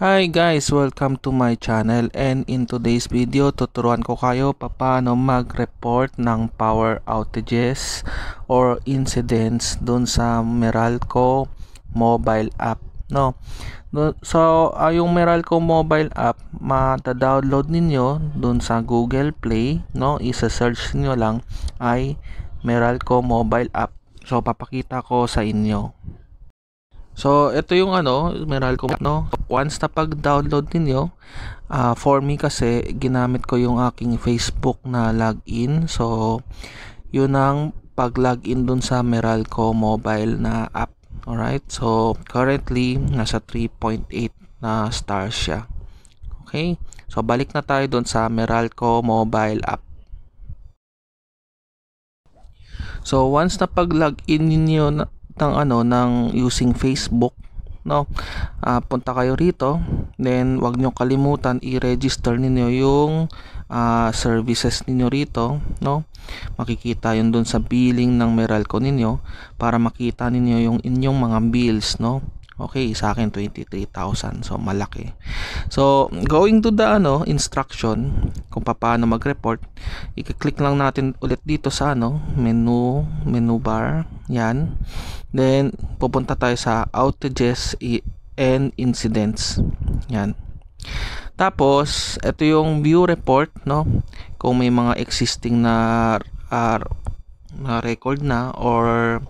Hi guys! Welcome to my channel and in today's video tuturuan ko kayo paano mag-report ng power outages or incidents dun sa Meralco mobile app. No? So, uh, yung Meralco mobile app, mata-download ninyo dun sa Google Play. No? Isa-search nyo lang ay Meralco mobile app. So, papakita ko sa inyo. So, ito yung ano, Meralco, no? Once na pag-download ninyo, uh, for me kasi, ginamit ko yung aking Facebook na login. So, yun ang pag-login dun sa Meralco mobile na app. Alright? So, currently, nasa 3.8 na stars siya. Okay? So, balik na tayo dun sa Meralco mobile app. So, once na pag-login ninyo na ng ano ng using Facebook no uh, punta kayo rito then wag niyo kalimutan i-register ninyo yung uh, services ninyo rito no makikita yun doon sa billing ng Meralco ninyo para makita ninyo yung inyong mga bills no Okay, sa akin 23,000. So malaki. So going to the ano instruction kung paano mag-report, i-click lang natin ulit dito sa ano menu menu bar. Yan. Then pupunta tayo sa outages and incidents. Yan. Tapos ito yung view report no kung may mga existing na uh, na record na or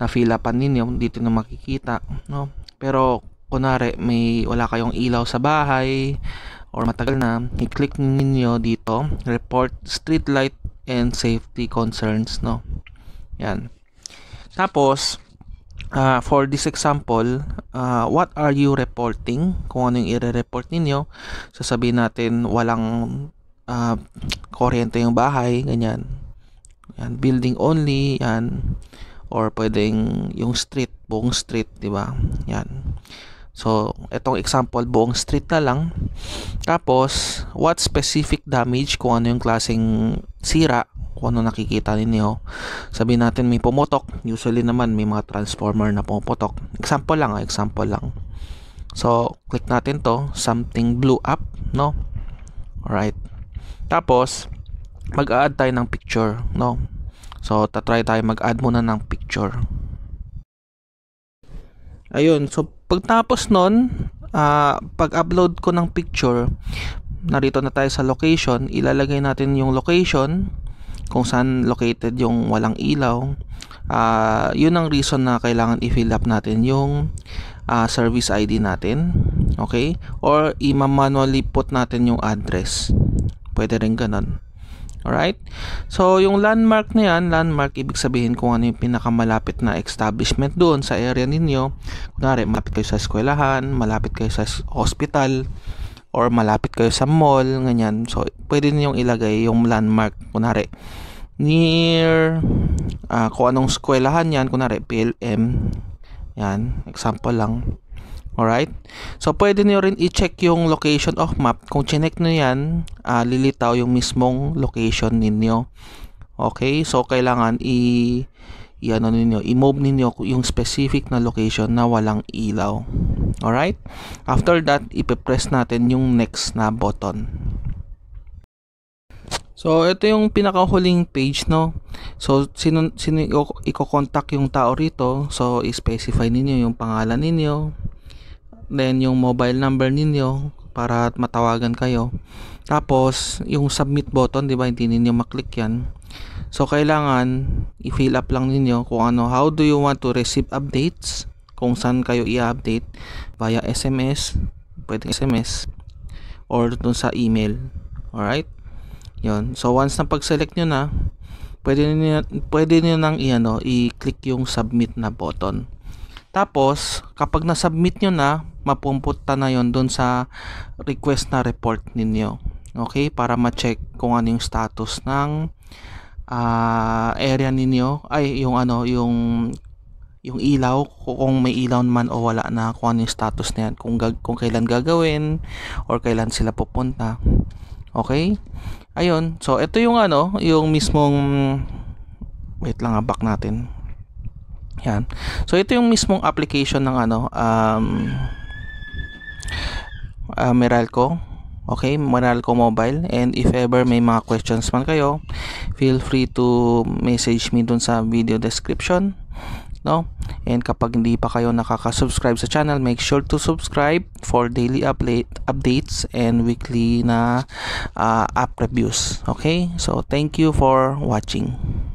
na fila pa ninyo dito na makikita no pero kunare may wala kayong ilaw sa bahay or matagal na i-click ninyo dito report street light and safety concerns no yan tapos uh, for this example uh, what are you reporting kung ano yung i-report ninyo sasabihin natin walang uh, kuryente yung bahay ganyan yan building only yan or pwedeng yung street, buong street, 'di ba? Yan. So, etong example, buong street na lang. Tapos, what specific damage, kung ano yung klaseng sira, kung ano nakikita ninyo. Sabihin natin may pumutok. Usually naman may mga transformer na pumuputok. Example lang, ah, example lang. So, click natin to. Something blew up, no? right Tapos, mag-add tayo ng picture, no? So, tatry tayo mag-add muna ng picture. Ayun, so pagtapos nun, uh, pag-upload ko ng picture, narito na tayo sa location, ilalagay natin yung location, kung saan located yung walang ilaw. Uh, yun ang reason na kailangan i-fill up natin yung uh, service ID natin. Okay? Or i-manually put natin yung address. Pwede rin ganun. Alright? So, yung landmark na yan, landmark, ibig sabihin kung ano yung pinakamalapit na establishment doon sa area ninyo. Kunwari, malapit kayo sa eskwelahan, malapit kayo sa hospital, or malapit kayo sa mall, ganyan. So, pwede ninyong ilagay yung landmark. Kunwari, near, uh, kung anong eskwelahan yan, kunwari, PLM, yan, example lang. Alright? So, pwede nyo rin i-check yung location of map. Kung chinek nyo yan, uh, lilitaw yung mismong location ninyo. Okay? So, kailangan i- i-ano ninyo, i-move ninyo yung specific na location na walang ilaw. Alright? After that, ipipress natin yung next na button. So, ito yung pinakahuling page, no? So, sino, sino i-contact yung tao rito. So, i-specify ninyo yung pangalan ninyo, Then, yung mobile number ninyo para matawagan kayo. Tapos, yung submit button, di ba, hindi ninyo maklik yan. So, kailangan i-fill up lang ninyo kung ano, how do you want to receive updates, kung saan kayo i-update via SMS, pwede SMS, or dun sa email. Alright? Yon. So, once na pag-select nyo na, pwede niyo pwede niyo nang i-ano, i-click yung submit na button. Tapos, kapag na-submit nyo na, mapupunta na yon doon sa request na report ninyo. Okay? Para ma-check kung ano yung status ng uh, area ninyo. Ay, yung ano, yung yung ilaw kung may ilaw man o wala na kung ano yung status niyan kung gag, kung kailan gagawin or kailan sila pupunta okay ayun so ito yung ano yung mismong wait lang abak ah, natin yan. So ito yung mismong application ng ano um uh, Meralco. Okay, Meralco Mobile and if ever may mga questions man kayo, feel free to message me dun sa video description no? And kapag hindi pa kayo nakaka-subscribe sa channel, make sure to subscribe for daily update updates and weekly na uh, app reviews. Okay? So, thank you for watching.